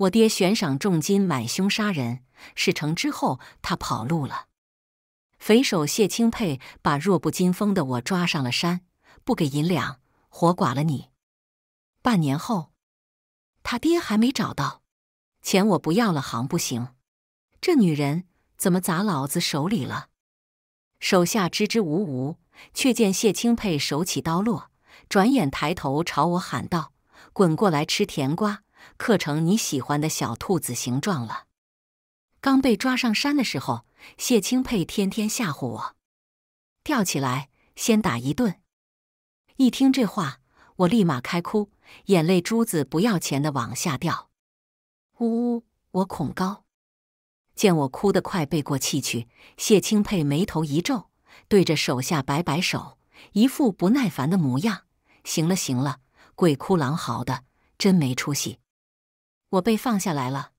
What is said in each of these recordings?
我爹悬赏重金买凶杀人，事成之后他跑路了。匪首谢钦佩把弱不禁风的我抓上了山，不给银两，活剐了你。半年后，他爹还没找到，钱我不要了，行不行？这女人怎么砸老子手里了？手下支支吾吾，却见谢钦佩手起刀落，转眼抬头朝我喊道：“滚过来吃甜瓜！”刻成你喜欢的小兔子形状了。刚被抓上山的时候，谢钦佩天天吓唬我：“吊起来，先打一顿。”一听这话，我立马开哭，眼泪珠子不要钱的往下掉。呜呜，我恐高。见我哭得快背过气去，谢钦佩眉头一皱，对着手下摆摆手，一副不耐烦的模样：“行了行了，鬼哭狼嚎的，真没出息。”我被放下来了。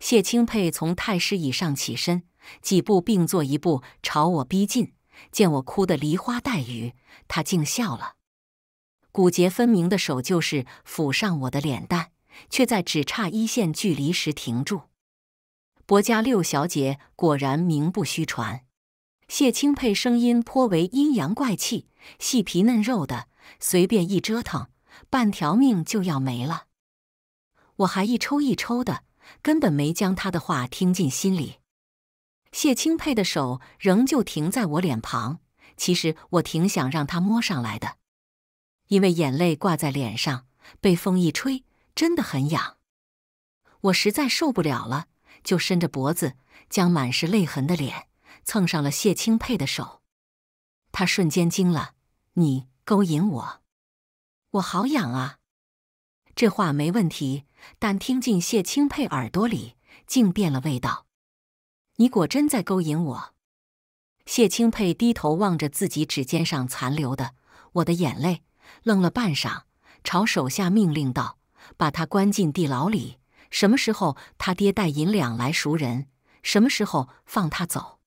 谢钦佩从太师椅上起身，几步并作一步朝我逼近。见我哭得梨花带雨，他竟笑了。骨节分明的手就是抚上我的脸蛋，却在只差一线距离时停住。薄家六小姐果然名不虚传。谢钦佩声音颇为阴阳怪气，细皮嫩肉的，随便一折腾，半条命就要没了。我还一抽一抽的，根本没将他的话听进心里。谢钦佩的手仍旧停在我脸旁，其实我挺想让他摸上来的，因为眼泪挂在脸上，被风一吹，真的很痒。我实在受不了了，就伸着脖子，将满是泪痕的脸蹭上了谢钦佩的手。他瞬间惊了：“你勾引我？我好痒啊！”这话没问题。但听进谢钦佩耳朵里，竟变了味道。你果真在勾引我？谢钦佩低头望着自己指尖上残留的我的眼泪，愣了半晌，朝手下命令道：“把他关进地牢里。什么时候他爹带银两来赎人，什么时候放他走。”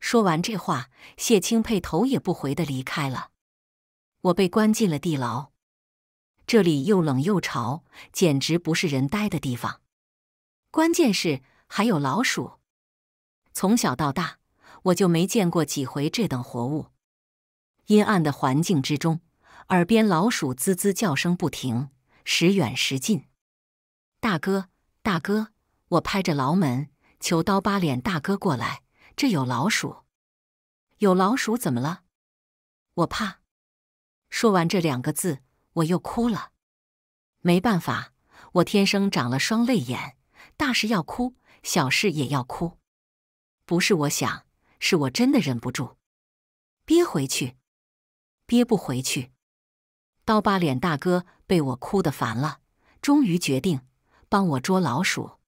说完这话，谢钦佩头也不回地离开了。我被关进了地牢。这里又冷又潮，简直不是人待的地方。关键是还有老鼠。从小到大，我就没见过几回这等活物。阴暗的环境之中，耳边老鼠滋滋叫声不停，时远时近。大哥，大哥，我拍着牢门求刀疤脸大哥过来，这有老鼠。有老鼠怎么了？我怕。说完这两个字。我又哭了，没办法，我天生长了双泪眼，大事要哭，小事也要哭。不是我想，是我真的忍不住，憋回去，憋不回去。刀疤脸大哥被我哭的烦了，终于决定帮我捉老鼠。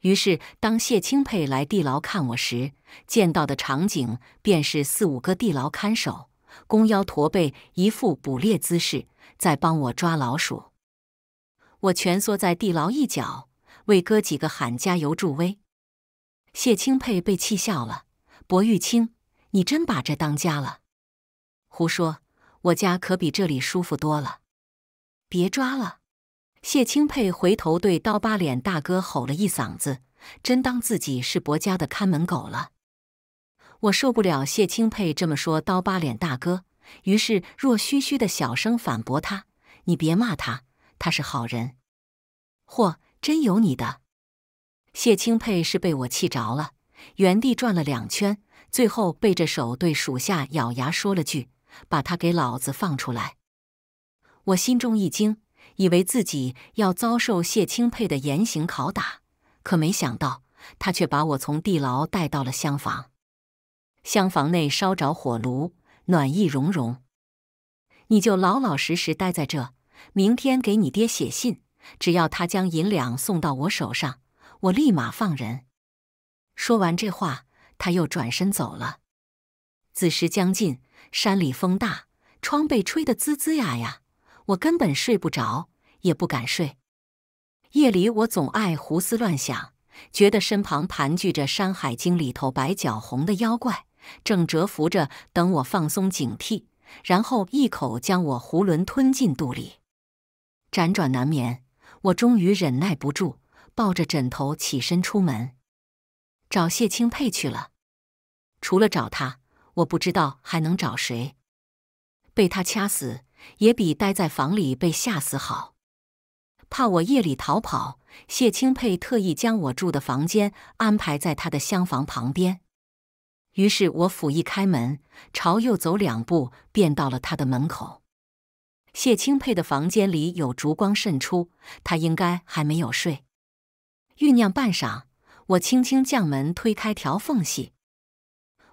于是，当谢钦佩来地牢看我时，见到的场景便是四五个地牢看守，弓腰驼背，一副捕猎姿势。在帮我抓老鼠，我蜷缩在地牢一角，为哥几个喊加油助威。谢清佩被气笑了：“薄玉清，你真把这当家了？胡说，我家可比这里舒服多了。”别抓了！谢清佩回头对刀疤脸大哥吼了一嗓子：“真当自己是薄家的看门狗了！”我受不了谢清佩这么说，刀疤脸大哥。于是，若虚虚的小声反驳他：“你别骂他，他是好人。”嚯，真有你的！谢钦佩是被我气着了，原地转了两圈，最后背着手对属下咬牙说了句：“把他给老子放出来！”我心中一惊，以为自己要遭受谢钦佩的严刑拷打，可没想到他却把我从地牢带到了厢房。厢房内烧着火炉。暖意融融，你就老老实实待在这。明天给你爹写信，只要他将银两送到我手上，我立马放人。说完这话，他又转身走了。子时将近，山里风大，窗被吹得滋滋呀呀，我根本睡不着，也不敢睡。夜里我总爱胡思乱想，觉得身旁盘踞着《山海经》里头白角红的妖怪。正蛰伏着等我放松警惕，然后一口将我囫囵吞进肚里。辗转难眠，我终于忍耐不住，抱着枕头起身出门，找谢清佩去了。除了找他，我不知道还能找谁。被他掐死也比待在房里被吓死好。怕我夜里逃跑，谢清佩特意将我住的房间安排在他的厢房旁边。于是我甫一开门，朝右走两步，便到了他的门口。谢清佩的房间里有烛光渗出，他应该还没有睡。酝酿半晌，我轻轻将门推开条缝隙。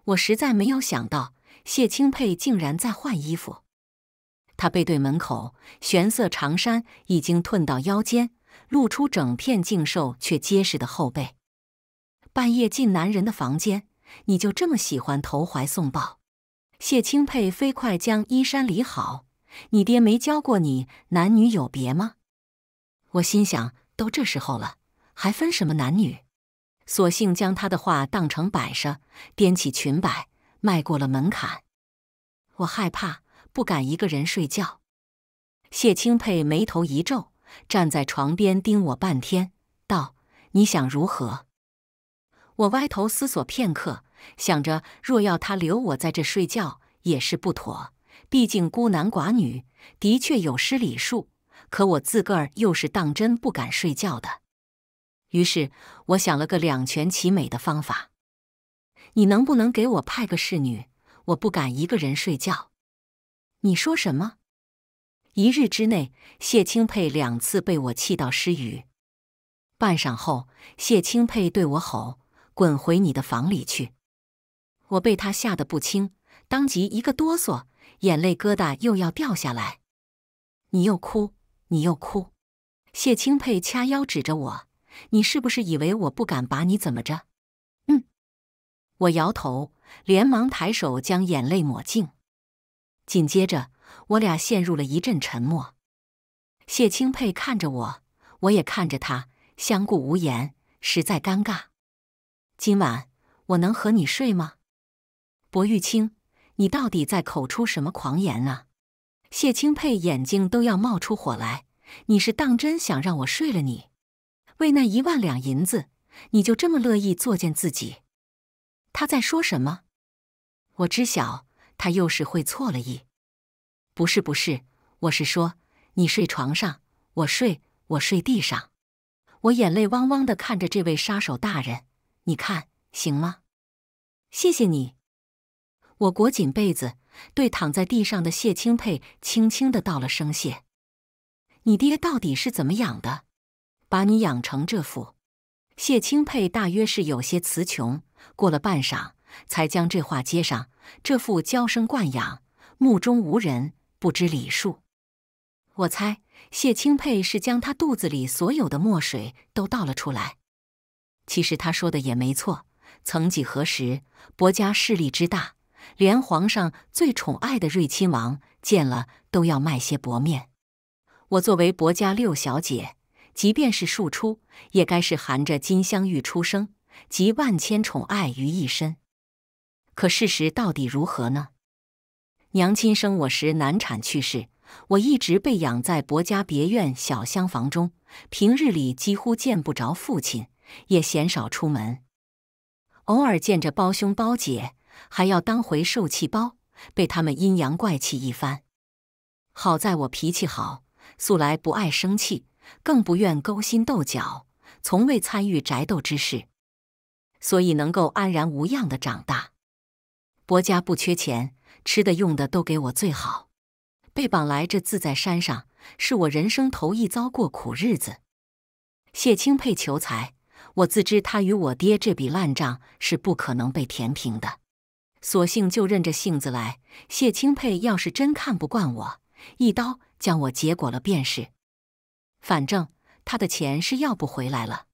我实在没有想到，谢清佩竟然在换衣服。他背对门口，玄色长衫已经褪到腰间，露出整片净瘦却结实的后背。半夜进男人的房间。你就这么喜欢投怀送抱？谢钦佩飞快将衣衫理好。你爹没教过你男女有别吗？我心想，都这时候了，还分什么男女？索性将他的话当成摆设，掂起裙摆，迈过了门槛。我害怕，不敢一个人睡觉。谢钦佩眉头一皱，站在床边盯我半天，道：“你想如何？”我歪头思索片刻。想着，若要他留我在这睡觉，也是不妥。毕竟孤男寡女，的确有失礼数。可我自个儿又是当真不敢睡觉的。于是，我想了个两全其美的方法。你能不能给我派个侍女？我不敢一个人睡觉。你说什么？一日之内，谢钦佩两次被我气到失语。半晌后，谢钦佩对我吼：“滚回你的房里去！”我被他吓得不轻，当即一个哆嗦，眼泪疙瘩又要掉下来。你又哭，你又哭！谢钦佩掐腰指着我：“你是不是以为我不敢把你怎么着？”嗯，我摇头，连忙抬手将眼泪抹净。紧接着，我俩陷入了一阵沉默。谢钦佩看着我，我也看着他，相顾无言，实在尴尬。今晚我能和你睡吗？薄玉清，你到底在口出什么狂言啊？谢清佩眼睛都要冒出火来。你是当真想让我睡了你？为那一万两银子，你就这么乐意作践自己？他在说什么？我知晓，他又是会错了意。不是，不是，我是说，你睡床上，我睡，我睡地上。我眼泪汪汪的看着这位杀手大人，你看行吗？谢谢你。我裹紧被子，对躺在地上的谢钦佩轻轻的道了声谢。你爹到底是怎么养的，把你养成这副？谢钦佩大约是有些词穷，过了半晌，才将这话接上。这副娇生惯养、目中无人、不知礼数，我猜谢钦佩是将他肚子里所有的墨水都倒了出来。其实他说的也没错，曾几何时，薄家势力之大。连皇上最宠爱的睿亲王见了都要卖些薄面。我作为薄家六小姐，即便是庶出，也该是含着金镶玉出生，集万千宠爱于一身。可事实到底如何呢？娘亲生我时难产去世，我一直被养在薄家别院小厢房中，平日里几乎见不着父亲，也鲜少出门，偶尔见着胞兄胞姐。还要当回受气包，被他们阴阳怪气一番。好在我脾气好，素来不爱生气，更不愿勾心斗角，从未参与宅斗之事，所以能够安然无恙的长大。伯家不缺钱，吃的用的都给我最好。被绑来这自在山上，是我人生头一遭过苦日子。谢钦佩求财，我自知他与我爹这笔烂账是不可能被填平的。索性就任着性子来。谢清佩要是真看不惯我，一刀将我结果了便是。反正他的钱是要不回来了，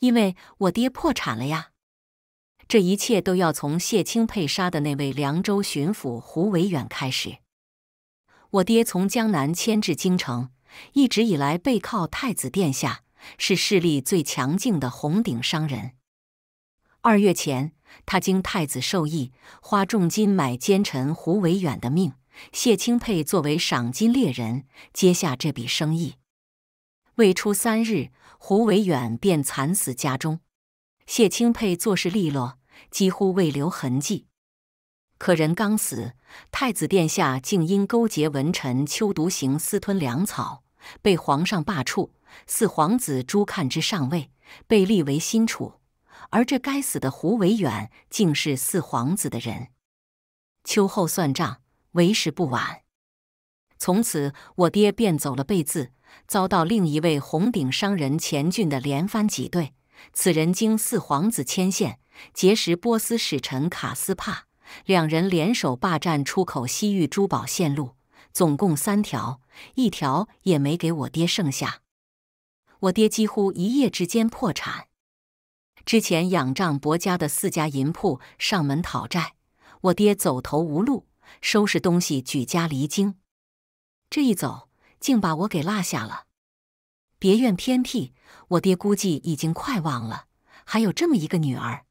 因为我爹破产了呀。这一切都要从谢清佩杀的那位凉州巡抚胡维远开始。我爹从江南迁至京城，一直以来背靠太子殿下，是势力最强劲的红顶商人。二月前。他经太子授意，花重金买奸臣胡惟远的命。谢钦佩作为赏金猎人，接下这笔生意。未出三日，胡惟远便惨死家中。谢钦佩做事利落，几乎未留痕迹。可人刚死，太子殿下竟因勾结文臣邱独行私吞粮草，被皇上罢黜。四皇子朱看之上位，被立为新储。而这该死的胡惟远竟是四皇子的人，秋后算账为时不晚。从此，我爹便走了背字，遭到另一位红顶商人钱俊的连番挤兑。此人经四皇子牵线，结识波斯使臣卡斯帕，两人联手霸占出口西域珠宝线路，总共三条，一条也没给我爹剩下。我爹几乎一夜之间破产。之前仰仗伯家的四家银铺上门讨债，我爹走投无路，收拾东西举家离京。这一走，竟把我给落下了。别院偏僻，我爹估计已经快忘了还有这么一个女儿。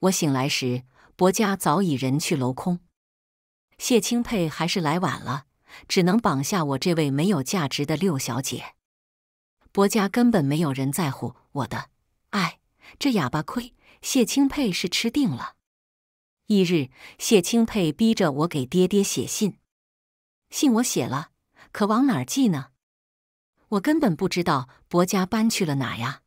我醒来时，伯家早已人去楼空。谢钦佩还是来晚了，只能绑下我这位没有价值的六小姐。伯家根本没有人在乎我的，爱。这哑巴亏，谢钦佩是吃定了。翌日，谢钦佩逼着我给爹爹写信，信我写了，可往哪儿寄呢？我根本不知道伯家搬去了哪呀。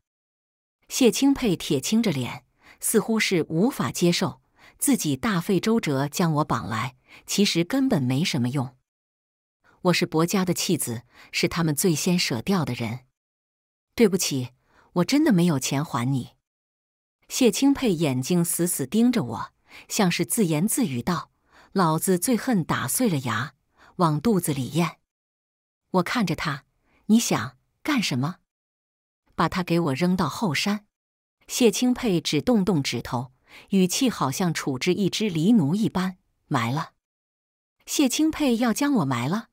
谢钦佩铁青着脸，似乎是无法接受自己大费周折将我绑来，其实根本没什么用。我是伯家的弃子，是他们最先舍掉的人。对不起，我真的没有钱还你。谢清佩眼睛死死盯着我，像是自言自语道：“老子最恨打碎了牙往肚子里咽。”我看着他，你想干什么？把他给我扔到后山。谢清佩只动动指头，语气好像处置一只狸奴一般：“埋了。”谢清佩要将我埋了。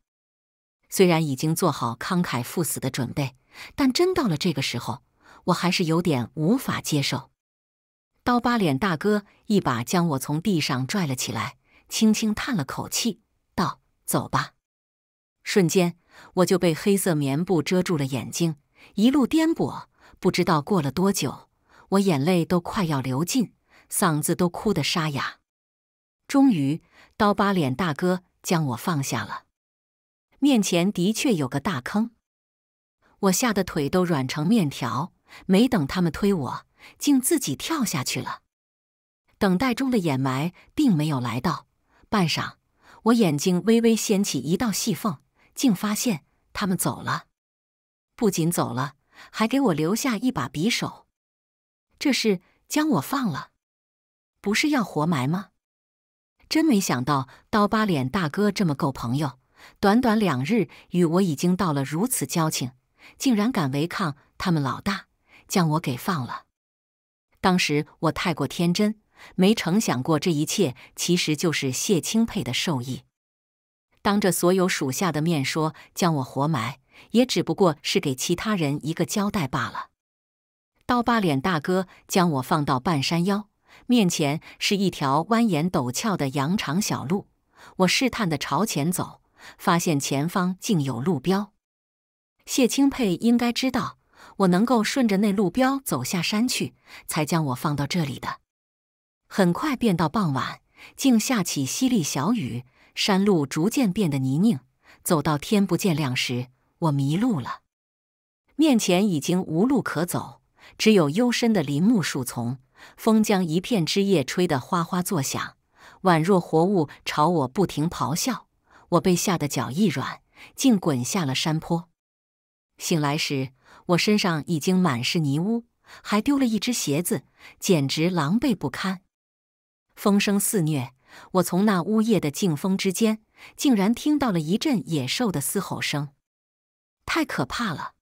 虽然已经做好慷慨赴死的准备，但真到了这个时候，我还是有点无法接受。刀疤脸大哥一把将我从地上拽了起来，轻轻叹了口气，道：“走吧。”瞬间，我就被黑色棉布遮住了眼睛，一路颠簸，不知道过了多久，我眼泪都快要流尽，嗓子都哭得沙哑。终于，刀疤脸大哥将我放下了，面前的确有个大坑，我吓得腿都软成面条，没等他们推我。竟自己跳下去了。等待中的掩埋并没有来到。半晌，我眼睛微微掀起一道细缝，竟发现他们走了。不仅走了，还给我留下一把匕首。这是将我放了？不是要活埋吗？真没想到，刀疤脸大哥这么够朋友。短短两日，与我已经到了如此交情，竟然敢违抗他们老大，将我给放了。当时我太过天真，没成想过这一切其实就是谢清佩的授意。当着所有属下的面说将我活埋，也只不过是给其他人一个交代罢了。刀疤脸大哥将我放到半山腰，面前是一条蜿蜒陡峭的羊肠小路。我试探的朝前走，发现前方竟有路标。谢清佩应该知道。我能够顺着那路标走下山去，才将我放到这里的。很快便到傍晚，竟下起淅沥小雨，山路逐渐变得泥泞。走到天不见亮时，我迷路了，面前已经无路可走，只有幽深的林木树丛，风将一片枝叶吹得哗哗作响，宛若活物朝我不停咆哮。我被吓得脚一软，竟滚下了山坡。醒来时。我身上已经满是泥污，还丢了一只鞋子，简直狼狈不堪。风声肆虐，我从那呜咽的劲风之间，竟然听到了一阵野兽的嘶吼声，太可怕了！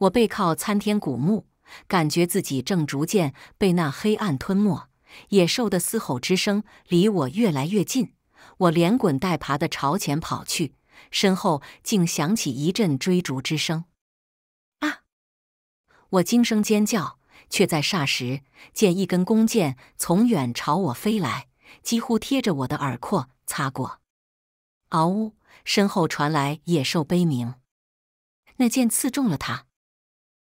我背靠参天古木，感觉自己正逐渐被那黑暗吞没。野兽的嘶吼之声离我越来越近，我连滚带爬地朝前跑去，身后竟响起一阵追逐之声。我惊声尖叫，却在霎时见一根弓箭从远朝我飞来，几乎贴着我的耳廓擦过。嗷呜！身后传来野兽悲鸣，那箭刺中了他。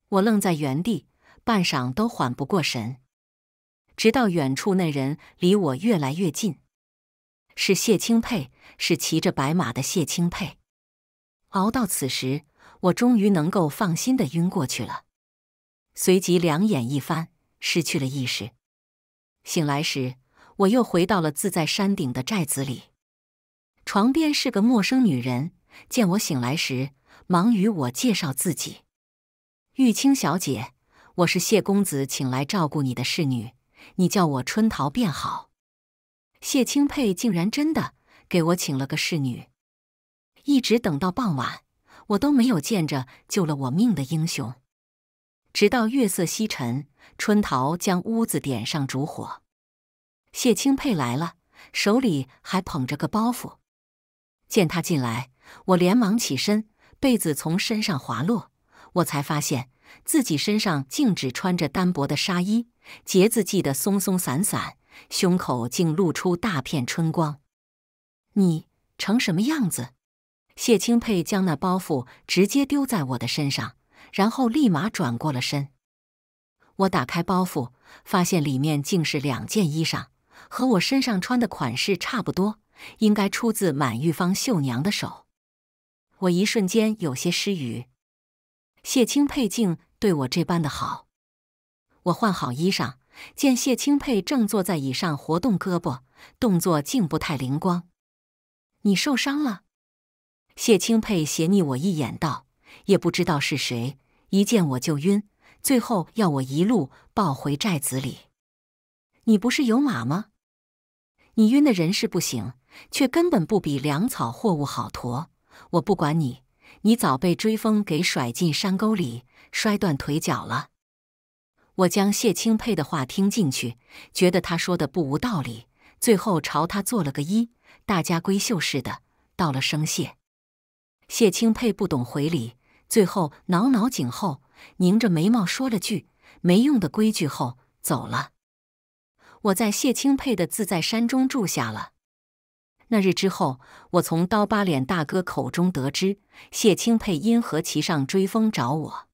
我愣在原地，半晌都缓不过神，直到远处那人离我越来越近，是谢清沛，是骑着白马的谢清沛。熬到此时，我终于能够放心的晕过去了。随即两眼一翻，失去了意识。醒来时，我又回到了自在山顶的寨子里，床边是个陌生女人。见我醒来时，忙与我介绍自己：“玉清小姐，我是谢公子请来照顾你的侍女，你叫我春桃便好。”谢清佩竟然真的给我请了个侍女，一直等到傍晚，我都没有见着救了我命的英雄。直到月色西沉，春桃将屋子点上烛火。谢清佩来了，手里还捧着个包袱。见他进来，我连忙起身，被子从身上滑落，我才发现自己身上竟只穿着单薄的纱衣，结子系得松松散散，胸口竟露出大片春光。你成什么样子？谢清佩将那包袱直接丢在我的身上。然后立马转过了身。我打开包袱，发现里面竟是两件衣裳，和我身上穿的款式差不多，应该出自满玉芳绣娘的手。我一瞬间有些失语。谢清佩竟对我这般的好。我换好衣裳，见谢清佩正坐在椅上活动胳膊，动作竟不太灵光。你受伤了？谢清佩斜睨我一眼道。也不知道是谁，一见我就晕，最后要我一路抱回寨子里。你不是有马吗？你晕的人是不行，却根本不比粮草货物好驮。我不管你，你早被追风给甩进山沟里，摔断腿脚了。我将谢钦佩的话听进去，觉得他说的不无道理，最后朝他做了个揖，大家闺秀似的道了声谢。谢钦佩不懂回礼。最后挠挠颈后，拧着眉毛说了句“没用的规矩”后走了。我在谢清佩的自在山中住下了。那日之后，我从刀疤脸大哥口中得知谢清佩因何骑上追风找我。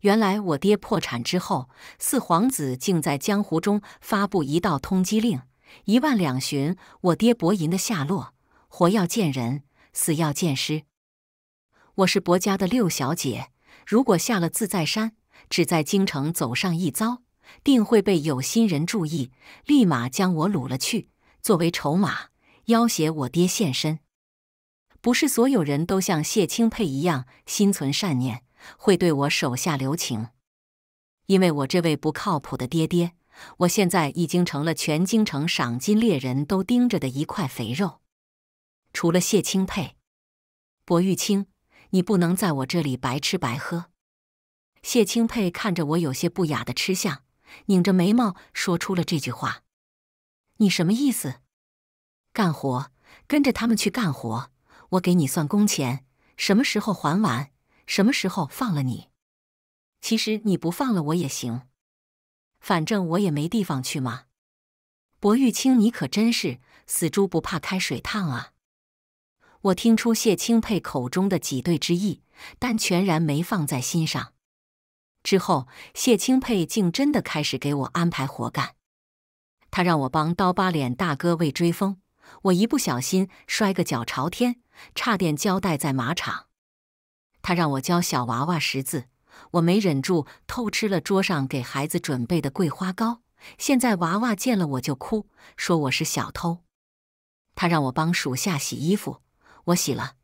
原来我爹破产之后，四皇子竟在江湖中发布一道通缉令，一万两寻我爹薄银的下落，活要见人，死要见尸。我是薄家的六小姐，如果下了自在山，只在京城走上一遭，定会被有心人注意，立马将我掳了去，作为筹码要挟我爹现身。不是所有人都像谢钦佩一样心存善念，会对我手下留情。因为我这位不靠谱的爹爹，我现在已经成了全京城赏金猎人都盯着的一块肥肉，除了谢钦佩、薄玉清。你不能在我这里白吃白喝。谢青佩看着我有些不雅的吃相，拧着眉毛说出了这句话：“你什么意思？干活，跟着他们去干活，我给你算工钱。什么时候还完，什么时候放了你。其实你不放了我也行，反正我也没地方去嘛。”薄玉清，你可真是死猪不怕开水烫啊！我听出谢钦佩口中的挤兑之意，但全然没放在心上。之后，谢钦佩竟真的开始给我安排活干。他让我帮刀疤脸大哥喂追风，我一不小心摔个脚朝天，差点交代在马场。他让我教小娃娃识字，我没忍住偷吃了桌上给孩子准备的桂花糕。现在娃娃见了我就哭，说我是小偷。他让我帮属下洗衣服。我洗了，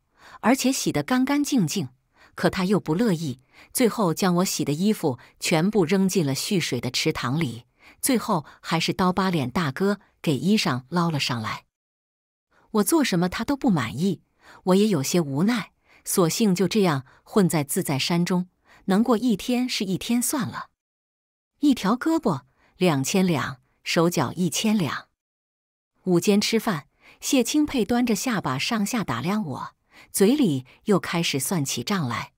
而且洗得干干净净，可他又不乐意，最后将我洗的衣服全部扔进了蓄水的池塘里。最后还是刀疤脸大哥给衣裳捞了上来。我做什么他都不满意，我也有些无奈，索性就这样混在自在山中，能过一天是一天算了。一条胳膊两千两，手脚一千两。午间吃饭。谢钦佩端着下巴上下打量我，嘴里又开始算起账来。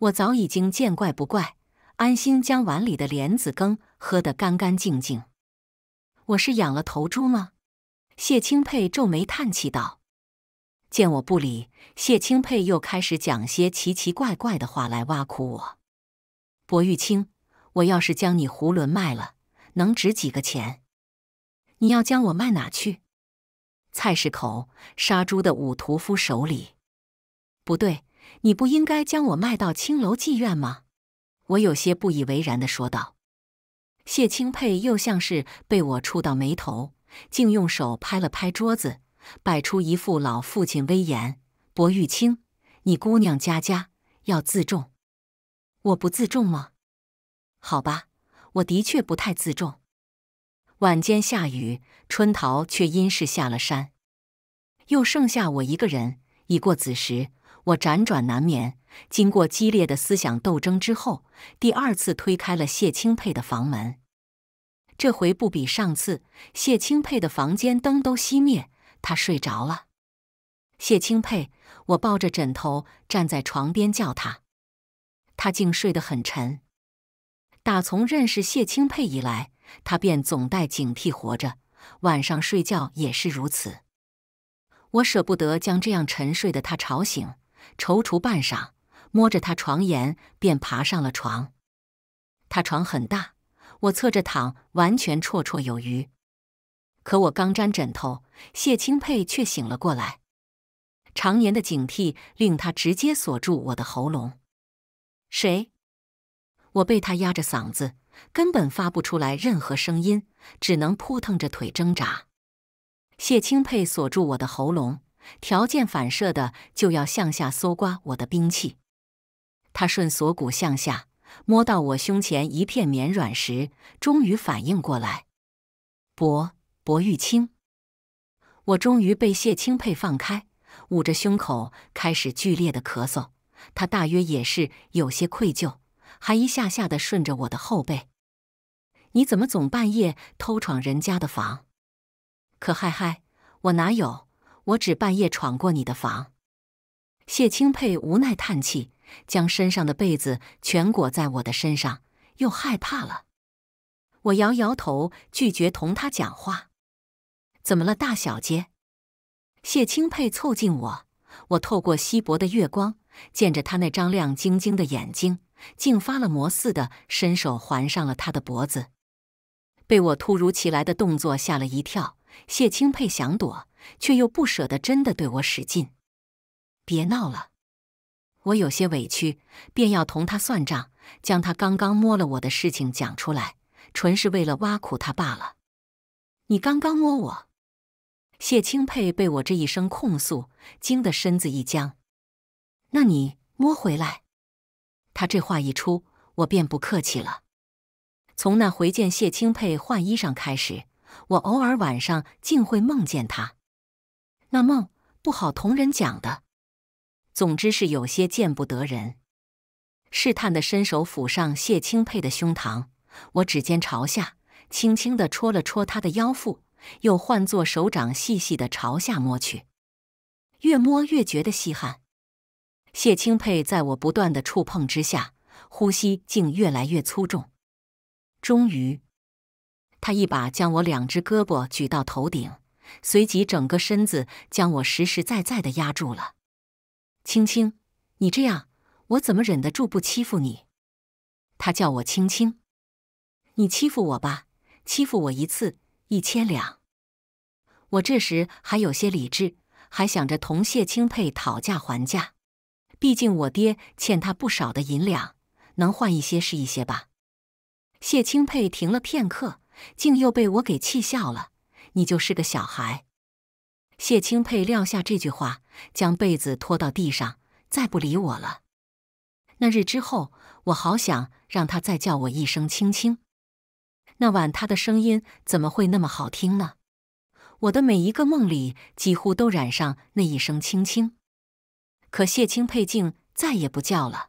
我早已经见怪不怪，安心将碗里的莲子羹喝得干干净净。我是养了头猪吗？谢钦佩皱眉叹气道。见我不理，谢钦佩又开始讲些奇奇怪怪的话来挖苦我。薄玉清，我要是将你囫囵卖了，能值几个钱？你要将我卖哪去？菜市口杀猪的五屠夫手里，不对，你不应该将我卖到青楼妓院吗？我有些不以为然地说道。谢钦佩又像是被我触到眉头，竟用手拍了拍桌子，摆出一副老父亲威严：“薄玉清，你姑娘家家要自重，我不自重吗？好吧，我的确不太自重。”晚间下雨，春桃却因事下了山，又剩下我一个人。已过子时，我辗转难眠。经过激烈的思想斗争之后，第二次推开了谢清佩的房门。这回不比上次，谢清佩的房间灯都熄灭，他睡着了。谢清佩，我抱着枕头站在床边叫他，他竟睡得很沉。打从认识谢清佩以来。他便总带警惕活着，晚上睡觉也是如此。我舍不得将这样沉睡的他吵醒，踌躇半晌，摸着他床沿便爬上了床。他床很大，我侧着躺完全绰绰有余。可我刚沾枕头，谢钦佩却醒了过来。常年的警惕令他直接锁住我的喉咙。谁？我被他压着嗓子。根本发不出来任何声音，只能扑腾着腿挣扎。谢钦佩锁住我的喉咙，条件反射的就要向下搜刮我的兵器。他顺锁骨向下摸到我胸前一片绵软时，终于反应过来。薄薄玉清，我终于被谢钦佩放开，捂着胸口开始剧烈的咳嗽。他大约也是有些愧疚，还一下下的顺着我的后背。你怎么总半夜偷闯人家的房？可嗨嗨，我哪有？我只半夜闯过你的房。谢钦佩无奈叹气，将身上的被子全裹在我的身上，又害怕了。我摇摇头，拒绝同他讲话。怎么了，大小姐？谢钦佩凑近我，我透过稀薄的月光，见着他那张亮晶晶的眼睛，竟发了魔似的，伸手环上了他的脖子。被我突如其来的动作吓了一跳，谢清佩想躲，却又不舍得真的对我使劲。别闹了，我有些委屈，便要同他算账，将他刚刚摸了我的事情讲出来，纯是为了挖苦他罢了。你刚刚摸我，谢清佩被我这一声控诉惊得身子一僵。那你摸回来？他这话一出，我便不客气了。从那回见谢清佩换衣裳开始，我偶尔晚上竟会梦见他。那梦不好同人讲的，总之是有些见不得人。试探的伸手抚上谢清佩的胸膛，我指尖朝下，轻轻的戳了戳他的腰腹，又换作手掌细细的朝下摸去。越摸越觉得稀罕。谢清佩在我不断的触碰之下，呼吸竟越来越粗重。终于，他一把将我两只胳膊举到头顶，随即整个身子将我实实在在的压住了。青青，你这样，我怎么忍得住不欺负你？他叫我青青，你欺负我吧，欺负我一次一千两。我这时还有些理智，还想着同谢清佩讨价还价，毕竟我爹欠他不少的银两，能换一些是一些吧。谢钦佩停了片刻，竟又被我给气笑了。你就是个小孩。谢钦佩撂下这句话，将被子拖到地上，再不理我了。那日之后，我好想让他再叫我一声“青青”。那晚他的声音怎么会那么好听呢？我的每一个梦里几乎都染上那一声“青青”，可谢钦佩竟再也不叫了。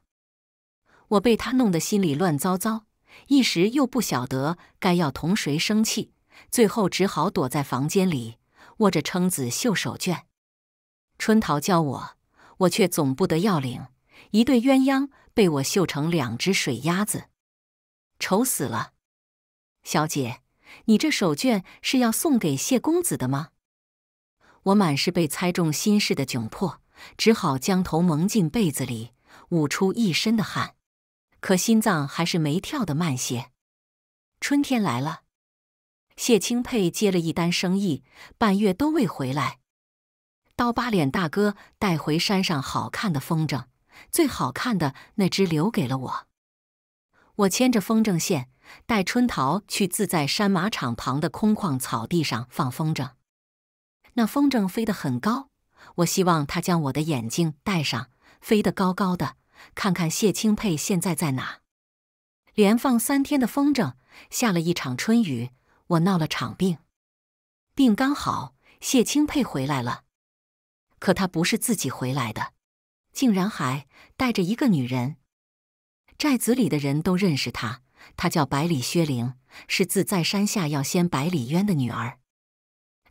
我被他弄得心里乱糟糟。一时又不晓得该要同谁生气，最后只好躲在房间里，握着撑子绣手绢。春桃教我，我却总不得要领，一对鸳鸯被我绣成两只水鸭子，愁死了。小姐，你这手绢是要送给谢公子的吗？我满是被猜中心事的窘迫，只好将头蒙进被子里，捂出一身的汗。可心脏还是没跳的慢些。春天来了，谢清佩接了一单生意，半月都未回来。刀疤脸大哥带回山上好看的风筝，最好看的那只留给了我。我牵着风筝线，带春桃去自在山马场旁的空旷草地上放风筝。那风筝飞得很高，我希望它将我的眼睛带上，飞得高高的。看看谢钦佩现在在哪？连放三天的风筝，下了一场春雨，我闹了场病，病刚好，谢钦佩回来了。可他不是自己回来的，竟然还带着一个女人。寨子里的人都认识他，他叫百里薛灵，是自在山下要仙百里渊的女儿。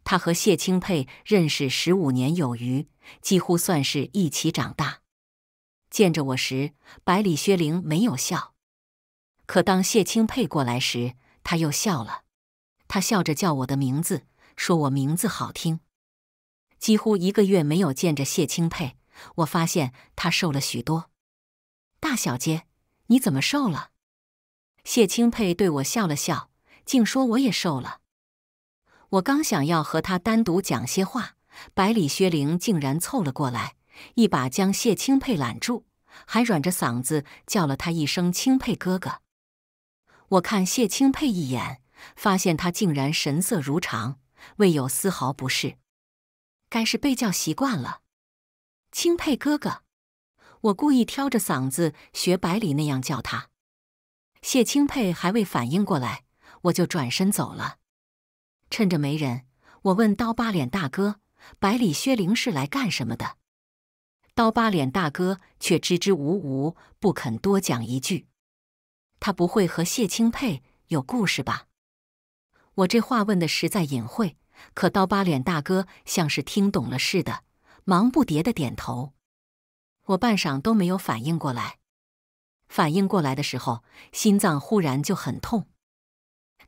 他和谢钦佩认识十五年有余，几乎算是一起长大。见着我时，百里薛灵没有笑，可当谢钦佩过来时，他又笑了。他笑着叫我的名字，说我名字好听。几乎一个月没有见着谢钦佩，我发现他瘦了许多。大小姐，你怎么瘦了？谢钦佩对我笑了笑，竟说我也瘦了。我刚想要和他单独讲些话，百里薛灵竟然凑了过来。一把将谢清佩揽住，还软着嗓子叫了他一声“清佩哥哥”。我看谢清佩一眼，发现他竟然神色如常，未有丝毫不适。该是被叫习惯了。“清佩哥哥”，我故意挑着嗓子学百里那样叫他。谢清佩还未反应过来，我就转身走了。趁着没人，我问刀疤脸大哥：“百里薛灵是来干什么的？”刀疤脸大哥却支支吾吾不肯多讲一句。他不会和谢清佩有故事吧？我这话问的实在隐晦，可刀疤脸大哥像是听懂了似的，忙不迭的点头。我半晌都没有反应过来，反应过来的时候，心脏忽然就很痛。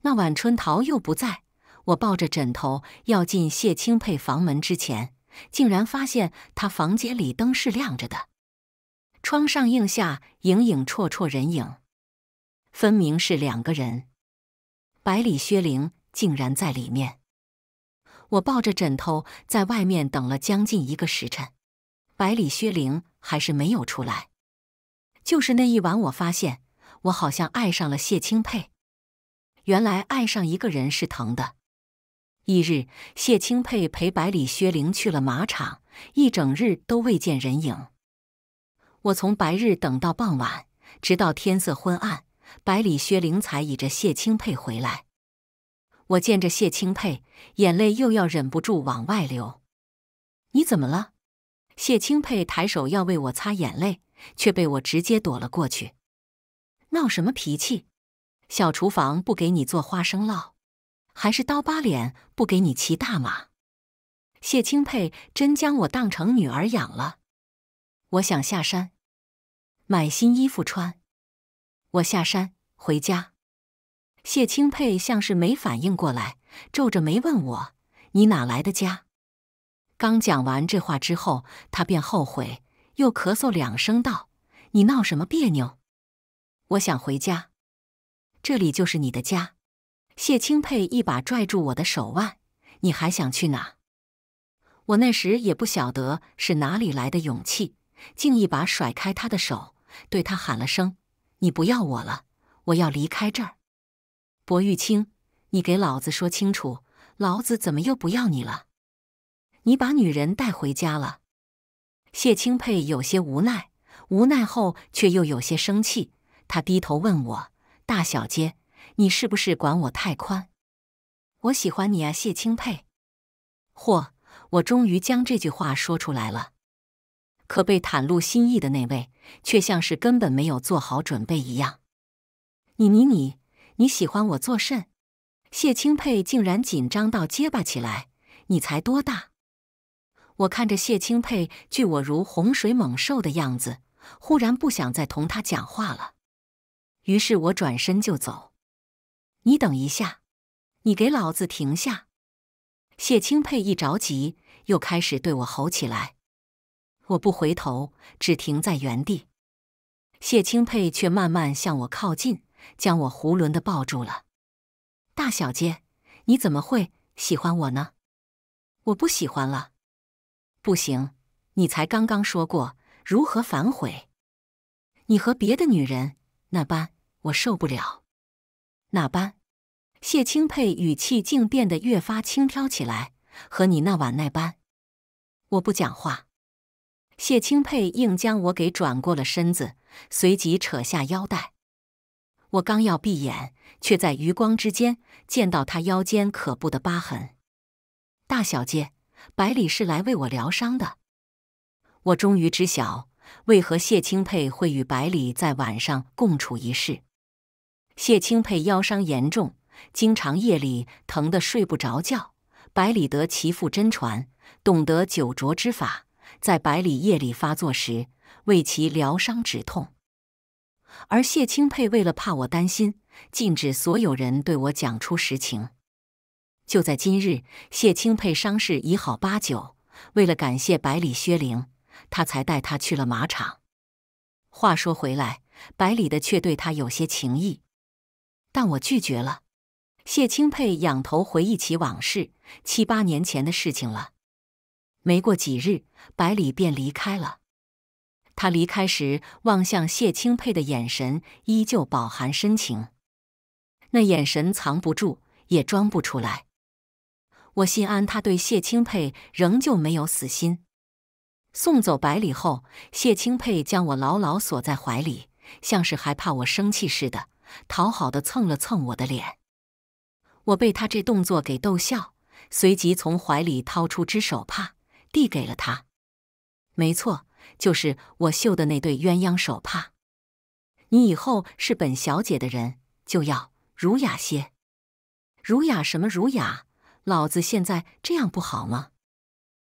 那晚春桃又不在，我抱着枕头要进谢清佩房门之前。竟然发现他房间里灯是亮着的，窗上映下影影绰绰人影，分明是两个人。百里薛玲竟然在里面。我抱着枕头在外面等了将近一个时辰，百里薛玲还是没有出来。就是那一晚，我发现我好像爱上了谢清佩。原来爱上一个人是疼的。翌日，谢清佩陪百里薛灵去了马场，一整日都未见人影。我从白日等到傍晚，直到天色昏暗，百里薛灵才倚着谢清佩回来。我见着谢清佩，眼泪又要忍不住往外流。你怎么了？谢清佩抬手要为我擦眼泪，却被我直接躲了过去。闹什么脾气？小厨房不给你做花生烙。还是刀疤脸不给你骑大马，谢钦佩真将我当成女儿养了。我想下山买新衣服穿，我下山回家。谢钦佩像是没反应过来，皱着眉问我：“你哪来的家？”刚讲完这话之后，他便后悔，又咳嗽两声道：“你闹什么别扭？”我想回家，这里就是你的家。谢清佩一把拽住我的手腕，你还想去哪？我那时也不晓得是哪里来的勇气，竟一把甩开他的手，对他喊了声：“你不要我了，我要离开这儿。”薄玉清，你给老子说清楚，老子怎么又不要你了？你把女人带回家了。谢清佩有些无奈，无奈后却又有些生气，他低头问我：“大小姐。”你是不是管我太宽？我喜欢你啊，谢钦佩。嚯，我终于将这句话说出来了。可被袒露心意的那位，却像是根本没有做好准备一样。你你你，你喜欢我作甚？谢钦佩竟然紧张到结巴起来。你才多大？我看着谢钦佩拒我如洪水猛兽的样子，忽然不想再同他讲话了。于是我转身就走。你等一下，你给老子停下！谢清佩一着急，又开始对我吼起来。我不回头，只停在原地。谢清佩却慢慢向我靠近，将我囫囵的抱住了。大小姐，你怎么会喜欢我呢？我不喜欢了。不行，你才刚刚说过，如何反悔？你和别的女人那般，我受不了。那般，谢钦佩语气竟变得越发轻佻起来。和你那晚那般，我不讲话。谢钦佩硬将我给转过了身子，随即扯下腰带。我刚要闭眼，却在余光之间见到他腰间可怖的疤痕。大小姐，百里是来为我疗伤的。我终于知晓，为何谢钦佩会与百里在晚上共处一室。谢清佩腰伤严重，经常夜里疼得睡不着觉。百里得其父真传，懂得九灼之法，在百里夜里发作时为其疗伤止痛。而谢清佩为了怕我担心，禁止所有人对我讲出实情。就在今日，谢清佩伤势已好八九，为了感谢百里薛凌，他才带他去了马场。话说回来，百里的却对他有些情意。但我拒绝了。谢清佩仰头回忆起往事，七八年前的事情了。没过几日，百里便离开了。他离开时望向谢清佩的眼神依旧饱含深情，那眼神藏不住，也装不出来。我心安，他对谢清佩仍旧没有死心。送走百里后，谢清佩将我牢牢锁在怀里，像是害怕我生气似的。讨好的蹭了蹭我的脸，我被他这动作给逗笑，随即从怀里掏出只手帕递给了他。没错，就是我绣的那对鸳鸯手帕。你以后是本小姐的人，就要儒雅些。儒雅什么儒雅？老子现在这样不好吗？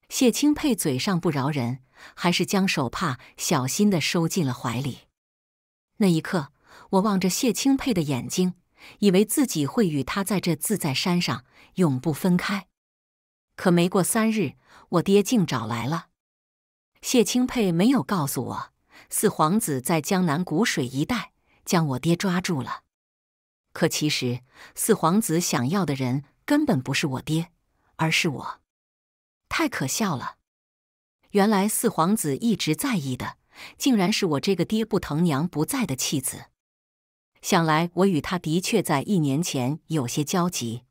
谢清佩嘴上不饶人，还是将手帕小心的收进了怀里。那一刻。我望着谢清佩的眼睛，以为自己会与他在这自在山上永不分开。可没过三日，我爹竟找来了。谢清佩没有告诉我，四皇子在江南古水一带将我爹抓住了。可其实，四皇子想要的人根本不是我爹，而是我。太可笑了！原来四皇子一直在意的，竟然是我这个爹不疼娘不在的妻子。想来，我与他的确在一年前有些交集。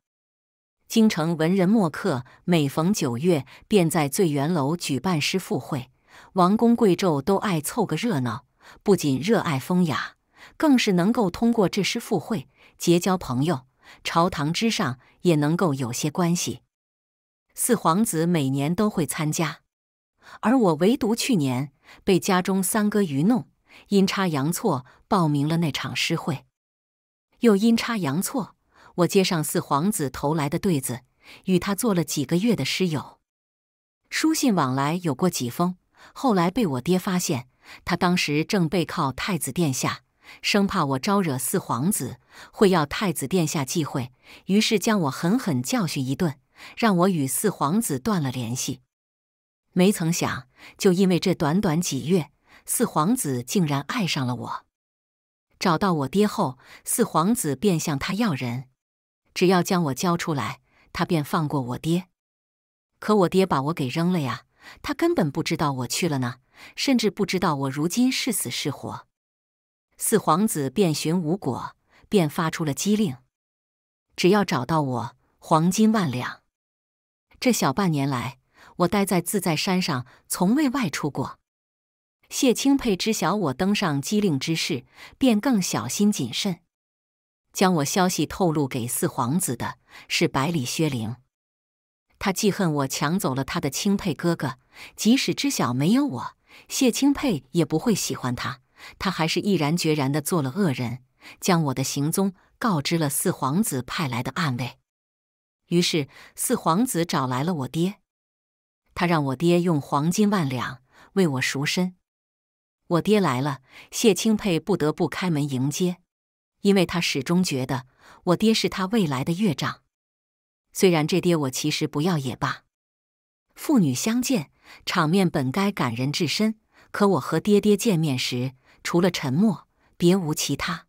京城文人墨客每逢九月便在醉元楼举办诗赋会，王公贵胄都爱凑个热闹。不仅热爱风雅，更是能够通过这诗赋会结交朋友，朝堂之上也能够有些关系。四皇子每年都会参加，而我唯独去年被家中三哥愚弄。阴差阳错报名了那场诗会，又阴差阳错，我接上四皇子投来的对子，与他做了几个月的诗友，书信往来有过几封。后来被我爹发现，他当时正背靠太子殿下，生怕我招惹四皇子会要太子殿下忌讳，于是将我狠狠教训一顿，让我与四皇子断了联系。没曾想，就因为这短短几月。四皇子竟然爱上了我。找到我爹后，四皇子便向他要人，只要将我交出来，他便放过我爹。可我爹把我给扔了呀，他根本不知道我去了呢，甚至不知道我如今是死是活。四皇子遍寻无果，便发出了机令：只要找到我，黄金万两。这小半年来，我待在自在山上，从未外出过。谢清佩知晓我登上机令之事，便更小心谨慎，将我消息透露给四皇子的是百里薛凌。他记恨我抢走了他的钦佩哥哥，即使知晓没有我，谢清佩也不会喜欢他，他还是毅然决然的做了恶人，将我的行踪告知了四皇子派来的暗卫。于是四皇子找来了我爹，他让我爹用黄金万两为我赎身。我爹来了，谢钦佩不得不开门迎接，因为他始终觉得我爹是他未来的岳丈。虽然这爹我其实不要也罢。父女相见，场面本该感人至深，可我和爹爹见面时，除了沉默，别无其他。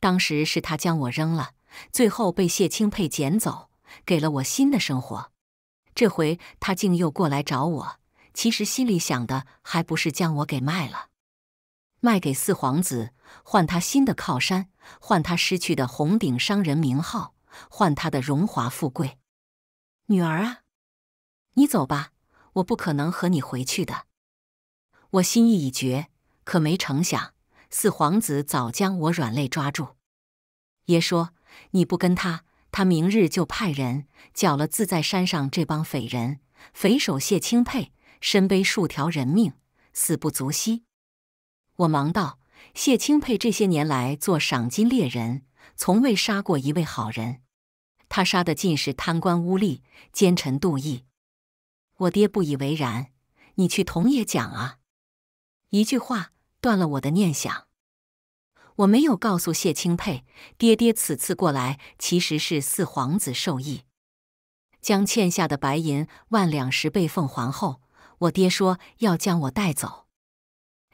当时是他将我扔了，最后被谢钦佩捡走，给了我新的生活。这回他竟又过来找我。其实心里想的还不是将我给卖了，卖给四皇子，换他新的靠山，换他失去的红顶商人名号，换他的荣华富贵。女儿啊，你走吧，我不可能和你回去的，我心意已决。可没成想，四皇子早将我软肋抓住。爷说你不跟他，他明日就派人剿了自在山上这帮匪人，匪首谢钦佩。身背数条人命，死不足惜。我忙道：“谢钦佩这些年来做赏金猎人，从未杀过一位好人，他杀的尽是贪官污吏、奸臣妒意。”我爹不以为然，你去同爷讲啊？一句话断了我的念想。我没有告诉谢钦佩，爹爹此次过来其实是四皇子授意，将欠下的白银万两十倍奉还后。我爹说要将我带走。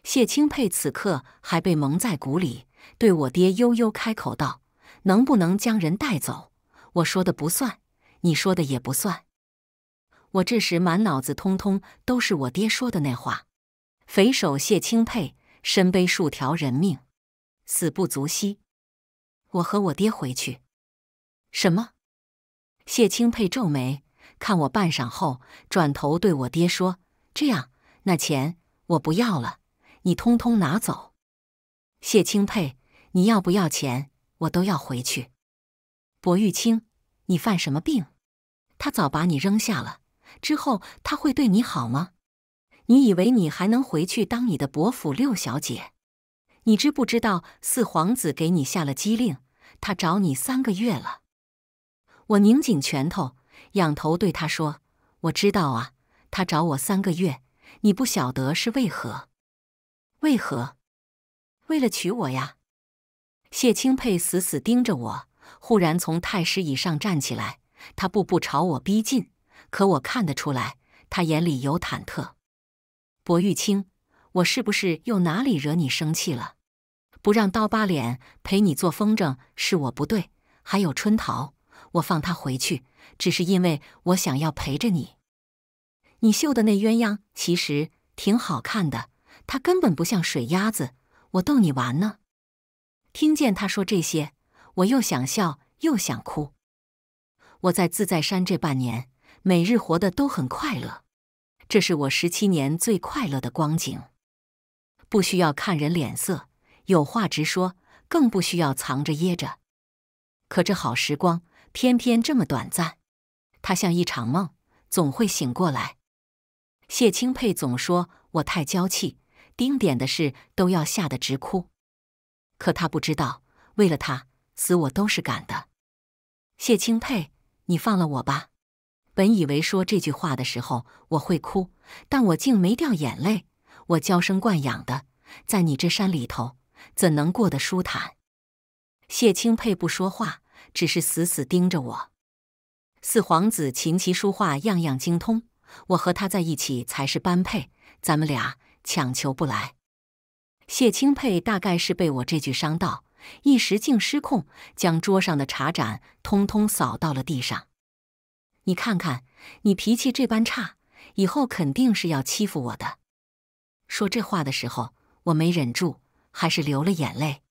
谢清佩此刻还被蒙在鼓里，对我爹悠悠开口道：“能不能将人带走？我说的不算，你说的也不算。”我这时满脑子通通都是我爹说的那话。匪首谢清佩身背数条人命，死不足惜。我和我爹回去。什么？谢清佩皱眉看我半晌后，转头对我爹说。这样，那钱我不要了，你通通拿走。谢钦佩，你要不要钱？我都要回去。薄玉清，你犯什么病？他早把你扔下了，之后他会对你好吗？你以为你还能回去当你的伯府六小姐？你知不知道四皇子给你下了机令？他找你三个月了。我拧紧拳头，仰头对他说：“我知道啊。”他找我三个月，你不晓得是为何？为何？为了娶我呀！谢钦佩死死盯着我，忽然从太师椅上站起来，他步步朝我逼近。可我看得出来，他眼里有忐忑。薄玉清，我是不是又哪里惹你生气了？不让刀疤脸陪你做风筝是我不对。还有春桃，我放他回去，只是因为我想要陪着你。你绣的那鸳鸯其实挺好看的，它根本不像水鸭子。我逗你玩呢。听见他说这些，我又想笑又想哭。我在自在山这半年，每日活得都很快乐，这是我十七年最快乐的光景。不需要看人脸色，有话直说，更不需要藏着掖着。可这好时光偏偏这么短暂，它像一场梦，总会醒过来。谢钦佩总说我太娇气，丁点的事都要吓得直哭。可他不知道，为了他，死我都是敢的。谢钦佩，你放了我吧！本以为说这句话的时候我会哭，但我竟没掉眼泪。我娇生惯养的，在你这山里头，怎能过得舒坦？谢钦佩不说话，只是死死盯着我。四皇子琴棋书画样样精通。我和他在一起才是般配，咱们俩强求不来。谢钦佩大概是被我这句伤到，一时竟失控，将桌上的茶盏通通扫到了地上。你看看，你脾气这般差，以后肯定是要欺负我的。说这话的时候，我没忍住，还是流了眼泪。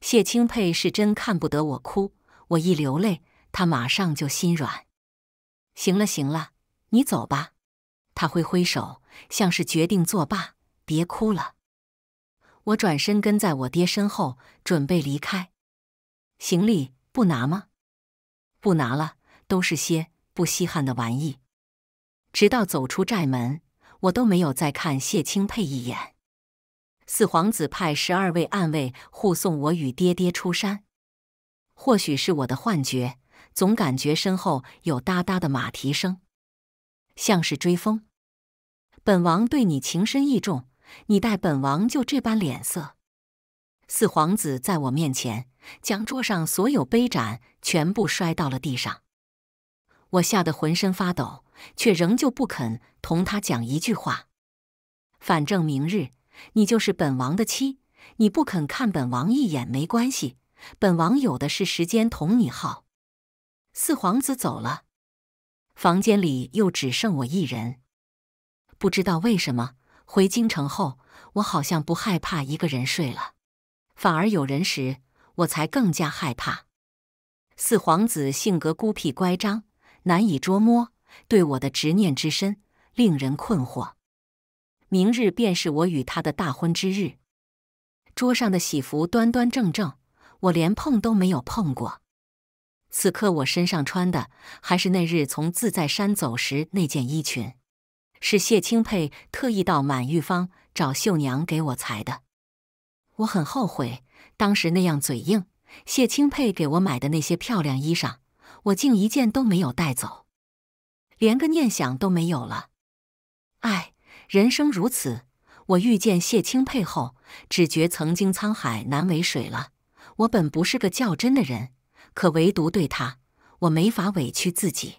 谢钦佩是真看不得我哭，我一流泪，他马上就心软。行了，行了。你走吧，他挥挥手，像是决定作罢。别哭了。我转身跟在我爹身后，准备离开。行李不拿吗？不拿了，都是些不稀罕的玩意。直到走出寨门，我都没有再看谢清佩一眼。四皇子派十二位暗卫护送我与爹爹出山。或许是我的幻觉，总感觉身后有哒哒的马蹄声。像是追风，本王对你情深意重，你待本王就这般脸色。四皇子在我面前将桌上所有杯盏全部摔到了地上，我吓得浑身发抖，却仍旧不肯同他讲一句话。反正明日你就是本王的妻，你不肯看本王一眼没关系，本王有的是时间同你耗。四皇子走了。房间里又只剩我一人，不知道为什么，回京城后我好像不害怕一个人睡了，反而有人时我才更加害怕。四皇子性格孤僻乖张，难以捉摸，对我的执念之深令人困惑。明日便是我与他的大婚之日，桌上的喜服端端正正，我连碰都没有碰过。此刻我身上穿的还是那日从自在山走时那件衣裙，是谢清佩特意到满玉坊找绣娘给我裁的。我很后悔当时那样嘴硬。谢清佩给我买的那些漂亮衣裳，我竟一件都没有带走，连个念想都没有了。唉，人生如此。我遇见谢清佩后，只觉曾经沧海难为水了。我本不是个较真的人。可唯独对他，我没法委屈自己。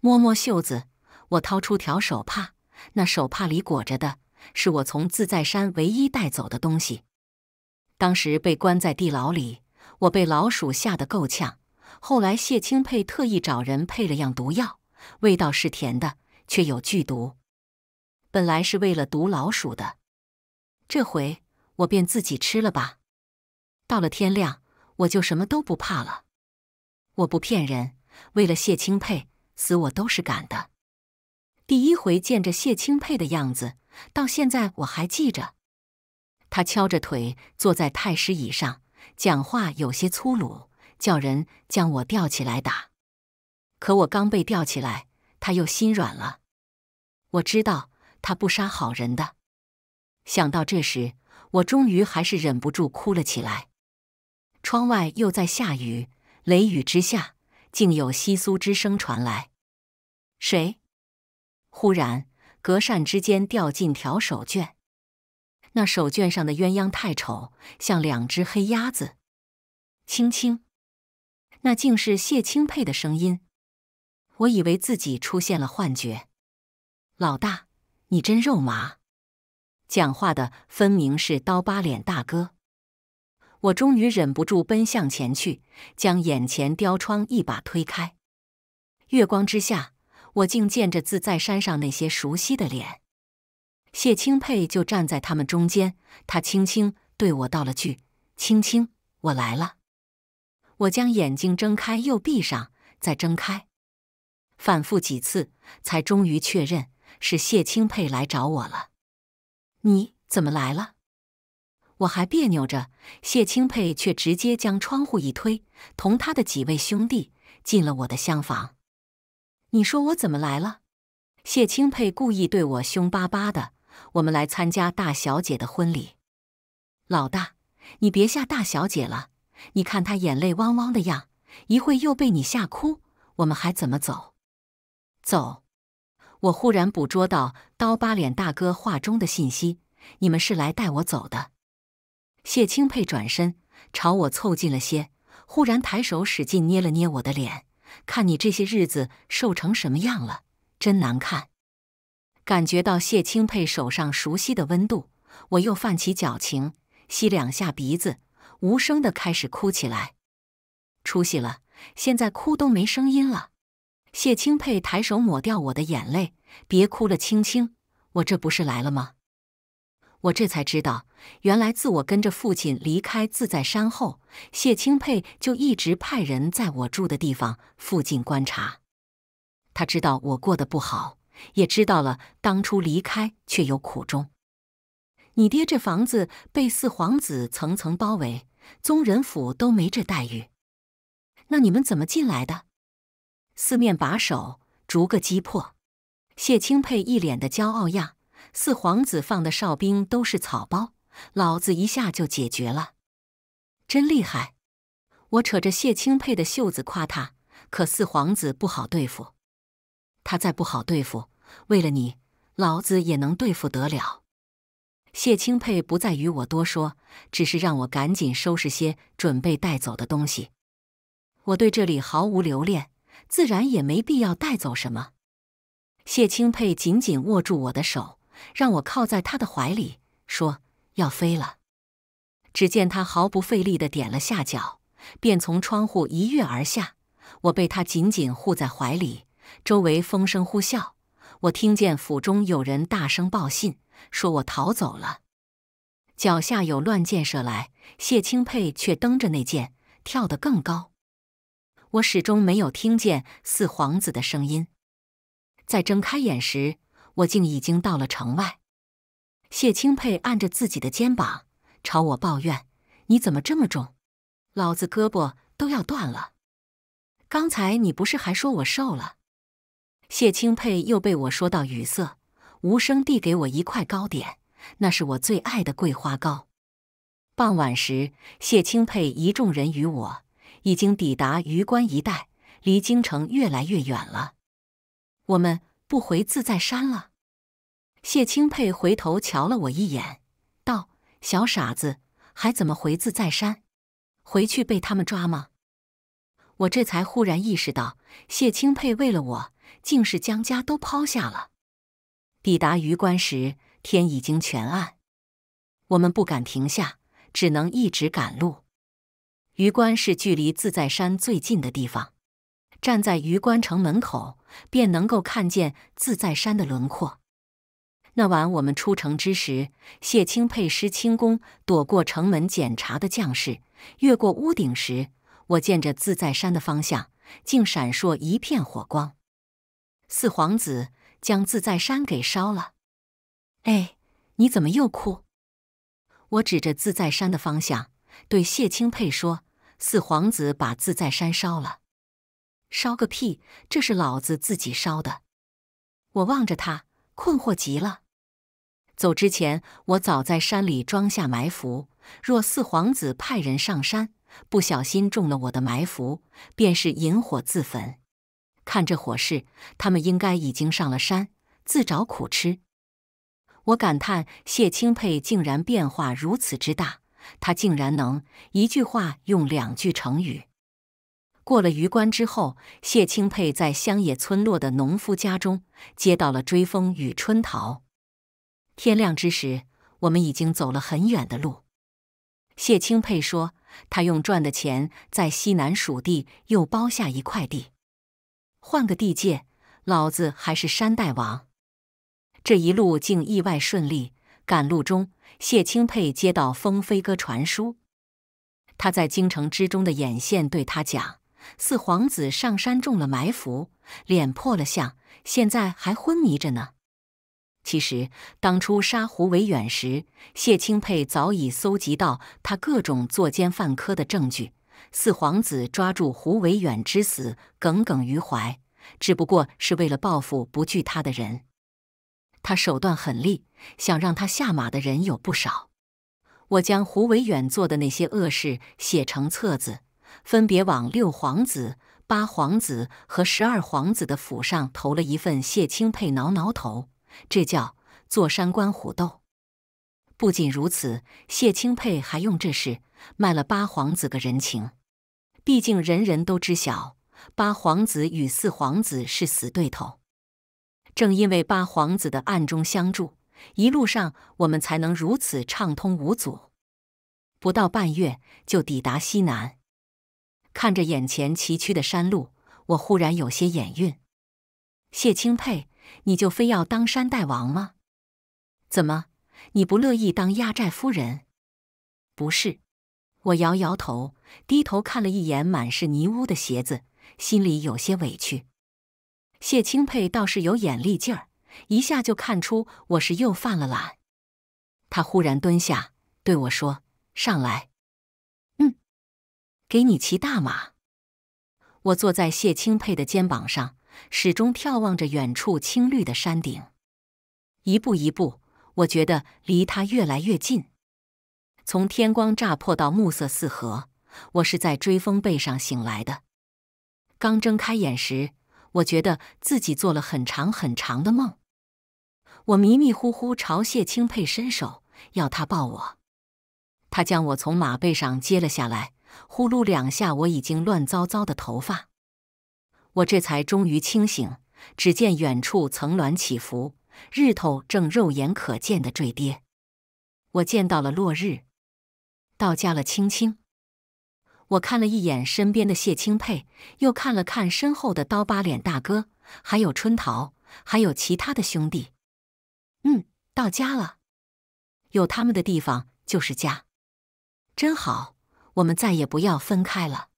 摸摸袖子，我掏出条手帕，那手帕里裹着的是我从自在山唯一带走的东西。当时被关在地牢里，我被老鼠吓得够呛。后来谢钦佩特意找人配了样毒药，味道是甜的，却有剧毒。本来是为了毒老鼠的，这回我便自己吃了吧。到了天亮。我就什么都不怕了，我不骗人。为了谢清佩，死我都是敢的。第一回见着谢清佩的样子，到现在我还记着。他敲着腿坐在太师椅上，讲话有些粗鲁，叫人将我吊起来打。可我刚被吊起来，他又心软了。我知道他不杀好人。的想到这时，我终于还是忍不住哭了起来。窗外又在下雨，雷雨之下，竟有窸窣之声传来。谁？忽然，隔扇之间掉进条手绢，那手绢上的鸳鸯太丑，像两只黑鸭子。青青，那竟是谢清佩的声音。我以为自己出现了幻觉。老大，你真肉麻。讲话的分明是刀疤脸大哥。我终于忍不住奔向前去，将眼前雕窗一把推开。月光之下，我竟见着自在山上那些熟悉的脸。谢清佩就站在他们中间，他轻轻对我道了句：“青青，我来了。”我将眼睛睁开，又闭上，再睁开，反复几次，才终于确认是谢清佩来找我了。你怎么来了？我还别扭着，谢钦佩却直接将窗户一推，同他的几位兄弟进了我的厢房。你说我怎么来了？谢钦佩故意对我凶巴巴的。我们来参加大小姐的婚礼。老大，你别吓大小姐了。你看她眼泪汪汪的样，一会又被你吓哭，我们还怎么走？走！我忽然捕捉到刀疤脸大哥话中的信息：你们是来带我走的。谢钦佩转身朝我凑近了些，忽然抬手使劲捏了捏我的脸，看你这些日子瘦成什么样了，真难看。感觉到谢钦佩手上熟悉的温度，我又泛起矫情，吸两下鼻子，无声的开始哭起来。出息了，现在哭都没声音了。谢钦佩抬手抹掉我的眼泪，别哭了，青青，我这不是来了吗？我这才知道，原来自我跟着父亲离开自在山后，谢钦佩就一直派人在我住的地方附近观察。他知道我过得不好，也知道了当初离开却有苦衷。你爹这房子被四皇子层层包围，宗人府都没这待遇。那你们怎么进来的？四面把守，逐个击破。谢钦佩一脸的骄傲样。四皇子放的哨兵都是草包，老子一下就解决了，真厉害！我扯着谢钦佩的袖子夸他，可四皇子不好对付，他再不好对付，为了你，老子也能对付得了。谢钦佩不再与我多说，只是让我赶紧收拾些准备带走的东西。我对这里毫无留恋，自然也没必要带走什么。谢钦佩紧紧握住我的手。让我靠在他的怀里，说要飞了。只见他毫不费力地点了下脚，便从窗户一跃而下。我被他紧紧护在怀里，周围风声呼啸。我听见府中有人大声报信，说我逃走了。脚下有乱箭射来，谢钦佩却蹬着那箭跳得更高。我始终没有听见四皇子的声音。在睁开眼时。我竟已经到了城外，谢清佩按着自己的肩膀，朝我抱怨：“你怎么这么重？老子胳膊都要断了！”刚才你不是还说我瘦了？谢清佩又被我说到语塞，无声递给我一块糕点，那是我最爱的桂花糕。傍晚时，谢清佩一众人与我已经抵达榆关一带，离京城越来越远了。我们。不回自在山了，谢钦佩回头瞧了我一眼，道：“小傻子，还怎么回自在山？回去被他们抓吗？”我这才忽然意识到，谢钦佩为了我，竟是将家都抛下了。抵达榆关时，天已经全暗，我们不敢停下，只能一直赶路。榆关是距离自在山最近的地方。站在榆关城门口，便能够看见自在山的轮廓。那晚我们出城之时，谢钦佩施轻功躲过城门检查的将士，越过屋顶时，我见着自在山的方向竟闪烁一片火光。四皇子将自在山给烧了。哎，你怎么又哭？我指着自在山的方向对谢钦佩说：“四皇子把自在山烧了。”烧个屁！这是老子自己烧的。我望着他，困惑极了。走之前，我早在山里装下埋伏。若四皇子派人上山，不小心中了我的埋伏，便是引火自焚。看这火势，他们应该已经上了山，自找苦吃。我感叹谢钦佩竟然变化如此之大，他竟然能一句话用两句成语。过了榆关之后，谢钦佩在乡野村落的农夫家中接到了追风与春桃。天亮之时，我们已经走了很远的路。谢钦佩说：“他用赚的钱在西南蜀地又包下一块地，换个地界，老子还是山大王。”这一路竟意外顺利。赶路中，谢钦佩接到风飞哥传书，他在京城之中的眼线对他讲。四皇子上山中了埋伏，脸破了相，现在还昏迷着呢。其实当初杀胡惟远时，谢钦佩早已搜集到他各种作奸犯科的证据。四皇子抓住胡惟远之死，耿耿于怀，只不过是为了报复不惧他的人。他手段狠厉，想让他下马的人有不少。我将胡惟远做的那些恶事写成册子。分别往六皇子、八皇子和十二皇子的府上投了一份。谢钦佩挠挠头，这叫坐山观虎斗。不仅如此，谢钦佩还用这事卖了八皇子个人情。毕竟人人都知晓，八皇子与四皇子是死对头。正因为八皇子的暗中相助，一路上我们才能如此畅通无阻。不到半月，就抵达西南。看着眼前崎岖的山路，我忽然有些眼晕。谢钦佩，你就非要当山大王吗？怎么，你不乐意当压寨夫人？不是，我摇摇头，低头看了一眼满是泥污的鞋子，心里有些委屈。谢钦佩倒是有眼力劲儿，一下就看出我是又犯了懒。他忽然蹲下，对我说：“上来。”给你骑大马，我坐在谢清佩的肩膀上，始终眺望着远处青绿的山顶。一步一步，我觉得离他越来越近。从天光乍破到暮色四合，我是在追风背上醒来的。刚睁开眼时，我觉得自己做了很长很长的梦。我迷迷糊糊朝谢清佩伸手，要他抱我。他将我从马背上接了下来。呼噜两下，我已经乱糟糟的头发，我这才终于清醒。只见远处层峦起伏，日头正肉眼可见的坠跌。我见到了落日，到家了，青青。我看了一眼身边的谢青佩，又看了看身后的刀疤脸大哥，还有春桃，还有其他的兄弟。嗯，到家了，有他们的地方就是家，真好。我们再也不要分开了。